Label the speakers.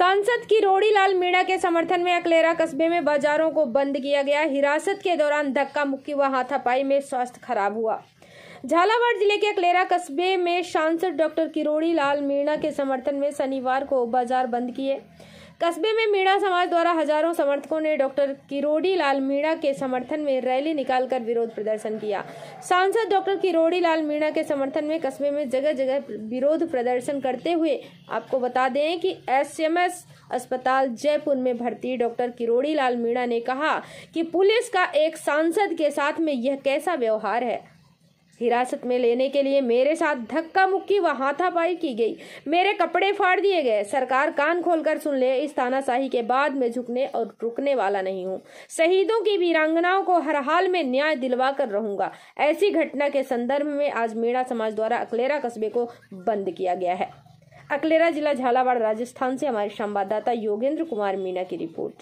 Speaker 1: सांसद किरोड़ी लाल मीणा के समर्थन में अकलेरा कस्बे में बाजारों को बंद किया गया हिरासत के दौरान धक्का मुक्की व हाथापाई में स्वास्थ्य खराब हुआ झालावाड़ जिले के अकलेरा कस्बे में सांसद डॉक्टर किरोड़ी लाल मीणा के समर्थन में शनिवार को बाजार बंद किए कस्बे में मीणा समाज द्वारा हजारों समर्थकों ने डॉक्टर किरोड़ी लाल मीणा के समर्थन में रैली निकालकर विरोध प्रदर्शन किया सांसद डॉक्टर किरोड़ी लाल मीणा के समर्थन में कस्बे में जगह जगह विरोध प्रदर्शन करते हुए आपको बता दें कि एसएमएस अस्पताल जयपुर में भर्ती डॉक्टर किरोड़ी लाल मीणा ने कहा कि पुलिस का एक सांसद के साथ में यह कैसा व्यवहार है हिरासत में लेने के लिए मेरे साथ धक्का मुक्की व हाथापाई की गई मेरे कपड़े फाड़ दिए गए सरकार कान खोलकर सुन ले इस तानाशाही के बाद मैं झुकने और रुकने वाला नहीं हूँ शहीदों की वीरांगनाओं को हर हाल में न्याय दिलवा कर रहूंगा ऐसी घटना के संदर्भ में आज मीणा समाज द्वारा अकलेरा कस्बे को बंद किया गया है अकलेरा जिला झालावाड़ राजस्थान से हमारे संवाददाता योगेंद्र कुमार मीणा की रिपोर्ट